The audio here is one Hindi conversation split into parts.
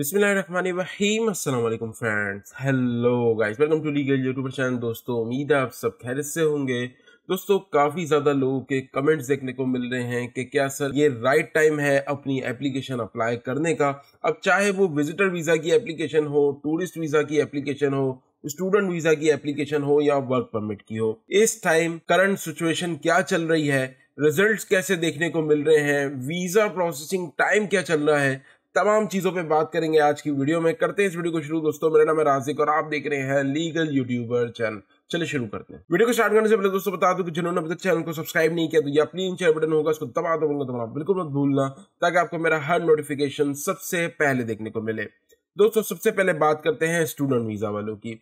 बिस्मिल्लाहिर्रहमानिर्रहीम friends hello guys welcome to legal channel दोस्तों उम्मीद है आप सब खैर से होंगे दोस्तों काफ़ी ज़्यादा लोगों के कमेंट्स देखने को मिल रहे हैं कि क्या सर ये राइट टाइम है अपनी एप्लीकेशन अप्लाई करने का अब चाहे वो विजिटर वीज़ा की एप्लीकेशन हो टूरिस्ट वीज़ा की एप्लीकेशन हो स्टूडेंट वीज़ा की एप्लीकेशन हो या वर्क परमिट की हो इस टाइम करंट सिचुएशन क्या चल रही है रिजल्ट्स कैसे देखने को मिल रहे हैं वीज़ा प्रोसेसिंग टाइम क्या चल रहा है तमाम चीज़ों पे बात करेंगे आज की वीडियो में करते हैं इस वीडियो को शुरू दोस्तों मेरा नाम है राजिक और आप देख रहे हैं लीगल यूट्यूबर चैनल चलिए शुरू करते हैं वीडियो को स्टार्ट करने से पहले दोस्तों बता दूं कि जिन्होंने अभी तक चैनल को सब्सक्राइब नहीं किया तो या प्लीज चैनल बटन होगा उसको दबा दो दबाना बिल्कुल मत भूलना ताकि आपको मेरा हर नोटिफिकेशन सबसे पहले देखने को मिले दोस्तों सबसे पहले बात करते हैं स्टूडेंट वीज़ा वालों की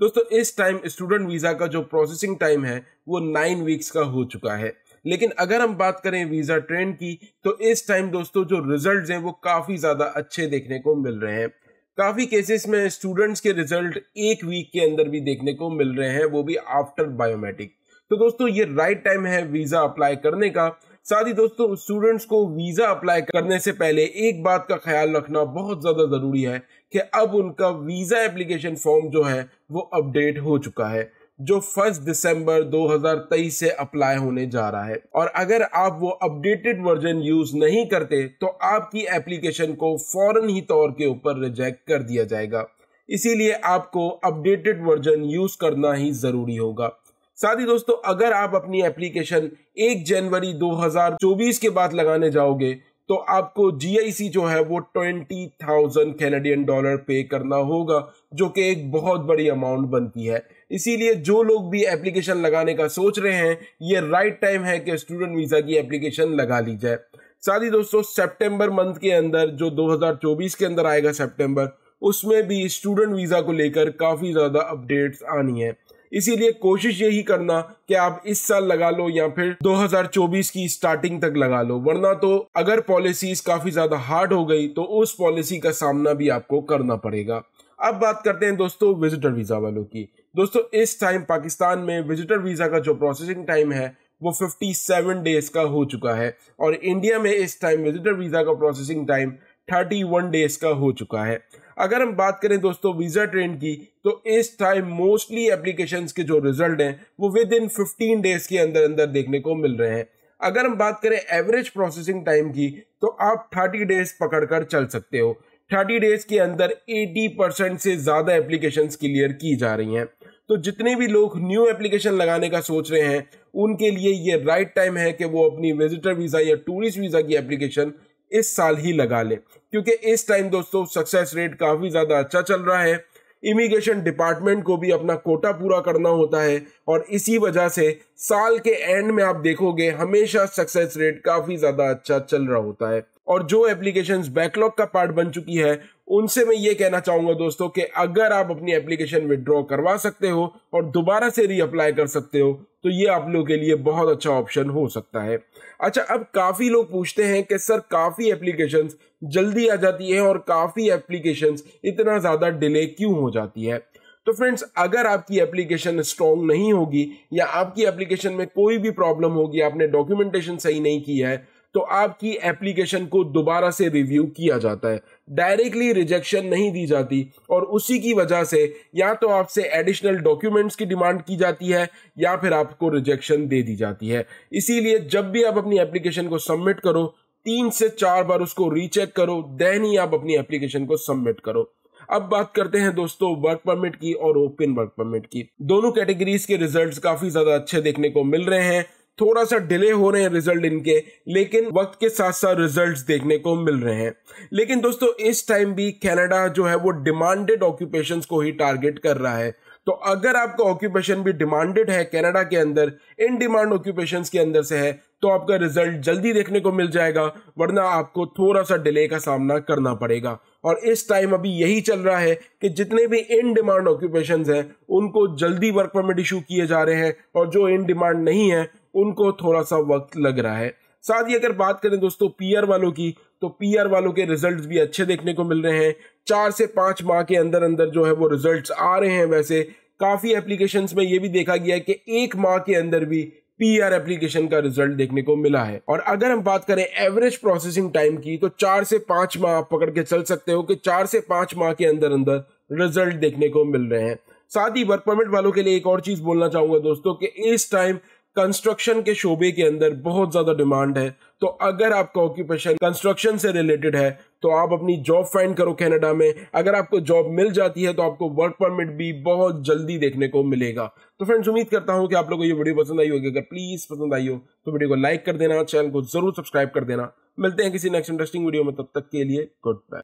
दोस्तों इस टाइम स्टूडेंट वीज़ा का जो प्रोसेसिंग टाइम है वो नाइन वीक्स का हो चुका है लेकिन अगर हम बात करें वीज़ा ट्रेंड की तो इस टाइम दोस्तों जो रिजल्ट हैं वो काफ़ी ज़्यादा अच्छे देखने को मिल रहे हैं काफ़ी केसेस में स्टूडेंट्स के रिजल्ट एक वीक के अंदर भी देखने को मिल रहे हैं वो भी आफ्टर बायोमेट्रिक तो दोस्तों ये राइट टाइम है वीज़ा अप्लाई करने का साथ ही दोस्तों स्टूडेंट्स को वीज़ा अप्लाई करने से पहले एक बात का ख्याल रखना बहुत ज़्यादा ज़रूरी है कि अब उनका वीज़ा एप्लीकेशन फॉर्म जो है वो अपडेट हो चुका है जो फर्स्ट दिसंबर 2023 से अप्लाई होने जा रहा है और अगर आप वो अपडेटेड वर्जन यूज नहीं करते तो आपकी एप्लीकेशन को फौरन ही तौर के ऊपर रिजेक्ट कर दिया जाएगा इसीलिए आपको अपडेटेड वर्जन यूज करना ही जरूरी होगा साथ ही दोस्तों अगर आप अपनी एप्लीकेशन 1 जनवरी 2024 के बाद लगाने जाओगे तो आपको जीआईसी जो है वो ट्वेंटी थाउजेंड कैनेडियन डॉलर पे करना होगा जो कि एक बहुत बड़ी अमाउंट बनती है इसीलिए जो लोग भी एप्लीकेशन लगाने का सोच रहे हैं ये राइट टाइम है कि स्टूडेंट वीज़ा की एप्लीकेशन लगा ली जाए साथ ही दोस्तों सेप्टेम्बर मंथ के अंदर जो दो के अंदर आएगा सेप्टेम्बर उसमें भी स्टूडेंट वीज़ा को लेकर काफ़ी ज़्यादा अपडेट्स आनी है इसीलिए कोशिश यही करना कि आप इस साल लगा लो या फिर 2024 की स्टार्टिंग तक लगा लो वरना तो अगर पॉलिसीज काफ़ी ज़्यादा हार्ड हो गई तो उस पॉलिसी का सामना भी आपको करना पड़ेगा अब बात करते हैं दोस्तों विजिटर वीज़ा वालों की दोस्तों इस टाइम पाकिस्तान में विजिटर वीज़ा का जो प्रोसेसिंग टाइम है वो 57 डेज़ का हो चुका है और इंडिया में इस टाइम विजिटर वीज़ा का प्रोसेसिंग टाइम 31 डेज़ का हो चुका है अगर हम बात करें दोस्तों वीज़ा ट्रेन की तो इस टाइम मोस्टली एप्लीकेशन के जो रिजल्ट हैं वो विद इन फिफ्टीन डेज़ के अंदर अंदर देखने को मिल रहे हैं अगर हम बात करें एवरेज प्रोसेसिंग टाइम की तो आप थर्टी डेज़ पकड़कर चल सकते हो थर्टी डेज़ के अंदर एटी परसेंट से ज़्यादा एप्लीकेशंस क्लियर की जा रही हैं तो जितने भी लोग न्यू एप्लीकेशन लगाने का सोच रहे हैं उनके लिए ये राइट टाइम है कि वो अपनी विजिटर वीज़ा या टूरिस्ट वीज़ा की एप्लीकेशन इस साल ही लगा लें क्योंकि इस टाइम दोस्तों सक्सेस रेट काफ़ी ज़्यादा अच्छा चल रहा है इमिग्रेशन डिपार्टमेंट को भी अपना कोटा पूरा करना होता है और इसी वजह से साल के एंड में आप देखोगे हमेशा सक्सेस रेट काफ़ी ज़्यादा अच्छा चल रहा होता है और जो एप्लीकेशन बैकलॉग का पार्ट बन चुकी है उनसे मैं ये कहना चाहूंगा दोस्तों कि अगर आप अपनी एप्लीकेशन विदड्रॉ करवा सकते हो और दोबारा से रीअप्लाई कर सकते हो तो ये आप लोगों के लिए बहुत अच्छा ऑप्शन हो सकता है अच्छा अब काफ़ी लोग पूछते हैं कि सर काफ़ी एप्लीकेशंस जल्दी आ जाती है और काफ़ी एप्लीकेशंस इतना ज़्यादा डिले क्यों हो जाती है तो फ्रेंड्स अगर आपकी एप्लीकेशन स्ट्रॉन्ग नहीं होगी या आपकी एप्लीकेशन में कोई भी प्रॉब्लम होगी आपने डॉक्यूमेंटेशन सही नहीं की है तो आपकी एप्लीकेशन को दोबारा से रिव्यू किया जाता है डायरेक्टली रिजेक्शन नहीं दी जाती और उसी की वजह से या तो आपसे एडिशनल डॉक्यूमेंट्स की डिमांड की जाती है या फिर आपको रिजेक्शन दे दी जाती है इसीलिए जब भी आप अपनी एप्लीकेशन को सबमिट करो तीन से चार बार उसको रीचेक करो देन ही आप अपनी एप्लीकेशन को सबमिट करो अब बात करते हैं दोस्तों वर्क परमिट की और ओपन वर्क परमिट की दोनों कैटेगरीज के रिजल्ट्स काफी ज्यादा अच्छे देखने को मिल रहे हैं थोड़ा सा डिले हो रहे हैं रिजल्ट इनके लेकिन वक्त के साथ साथ रिजल्ट्स देखने को मिल रहे हैं लेकिन दोस्तों इस टाइम भी कनाडा जो है वो डिमांडेड ऑक्यूपेशन को ही टारगेट कर रहा है तो अगर आपका ऑक्यूपेशन भी डिमांडेड है कनाडा के अंदर इन डिमांड ऑक्यूपेशन के अंदर से है तो आपका रिजल्ट जल्दी देखने को मिल जाएगा वरना आपको थोड़ा सा डिले का सामना करना पड़ेगा और इस टाइम अभी यही चल रहा है कि जितने भी इन डिमांड ऑक्यूपेशन हैं उनको जल्दी वर्क परमिट इशू किए जा रहे हैं और जो इन डिमांड नहीं है उनको थोड़ा सा वक्त लग रहा है साथ ही अगर बात करें दोस्तों पीआर वालों की तो पीआर वालों के रिजल्ट्स भी अच्छे देखने को मिल रहे हैं चार से पांच माह के अंदर अंदर जो है वो रिजल्ट्स आ रहे हैं वैसे काफ़ी एप्लीकेशंस में ये भी देखा गया है कि एक माह के अंदर भी पी आर एप्लीकेशन का रिजल्ट देखने को मिला है और अगर हम बात करें एवरेज प्रोसेसिंग टाइम की तो चार से पांच माह आप पकड़ के चल सकते हो कि चार से पांच माह के अंदर अंदर रिजल्ट देखने को मिल रहे हैं साथ ही वर्क परमिट वालों के लिए एक और चीज़ बोलना चाहूंगा दोस्तों कि इस टाइम कंस्ट्रक्शन के शोबे के अंदर बहुत ज़्यादा डिमांड है तो अगर आपका ऑक्यूपेशन कंस्ट्रक्शन से रिलेटेड है तो आप अपनी जॉब फाइंड करो कनाडा में अगर आपको जॉब मिल जाती है तो आपको वर्क परमिट भी बहुत जल्दी देखने को मिलेगा तो फ्रेंड्स उम्मीद करता हूं कि आप लोगों को ये वीडियो पसंद आई होगी अगर प्लीज़ पसंद आई हो तो वीडियो को लाइक कर देना चैनल को जरूर सब्सक्राइब कर देना मिलते हैं किसी नेक्स्ट इंटरेस्टिंग वीडियो में तब तक के लिए गुड बाय